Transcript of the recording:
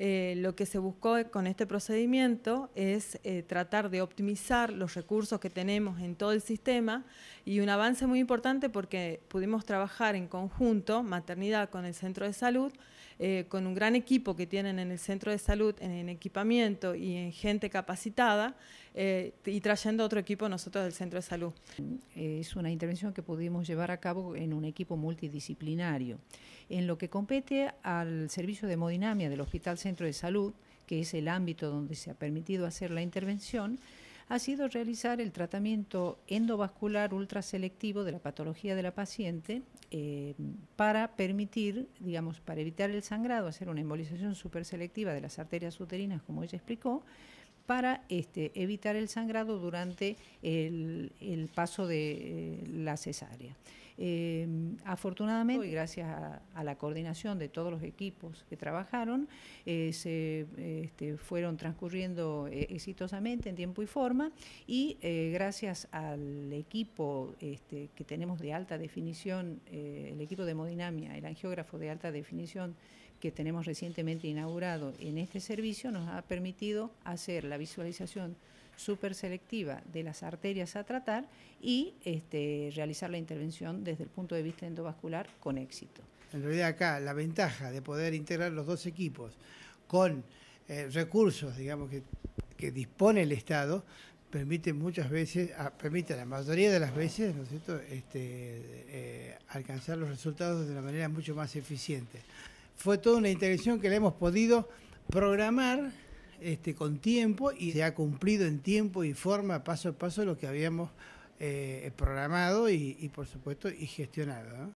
Eh, lo que se buscó con este procedimiento es eh, tratar de optimizar los recursos que tenemos en todo el sistema y un avance muy importante porque pudimos trabajar en conjunto, maternidad con el centro de salud, eh, con un gran equipo que tienen en el centro de salud, en, equipamiento y en gente capacitada, eh, y trayendo otro equipo nosotros del centro de salud. Eh, es una intervención que pudimos llevar a cabo en un equipo multidisciplinario. En lo que compete al servicio de hemodinamia del Hospital Centro de Salud, que es el ámbito donde se ha permitido hacer la intervención, ha sido realizar el tratamiento endovascular ultraselectivo de la patología de la paciente eh, para permitir, digamos, para evitar el sangrado, hacer una embolización superselectiva de las arterias uterinas, como ella explicó, para este, evitar el sangrado durante el, paso de eh, la cesárea. Em, afortunadamente, y gracias a, la coordinación de todos los equipos que trabajaron, eh, se este, fueron transcurriendo eh, exitosamente en tiempo y forma y eh, gracias al equipo este, que tenemos de alta definición, el equipo de hemodinamia, el angiógrafo de alta definición, que tenemos recientemente inaugurado en este servicio nos ha permitido hacer la visualización súper selectiva de las arterias a tratar y este, realizar la intervención desde el punto de vista endovascular con éxito. En realidad acá la ventaja de poder integrar los dos equipos con eh, recursos, digamos, que, dispone el Estado, permite muchas veces, permite la mayoría de las veces, ¿no es cierto?, este, eh, alcanzar los resultados de una manera mucho más eficiente. Fue toda una intervención que la hemos podido programar este, con tiempo y se ha cumplido en tiempo y forma, paso a paso, lo que habíamos eh, programado y, por supuesto, y gestionado.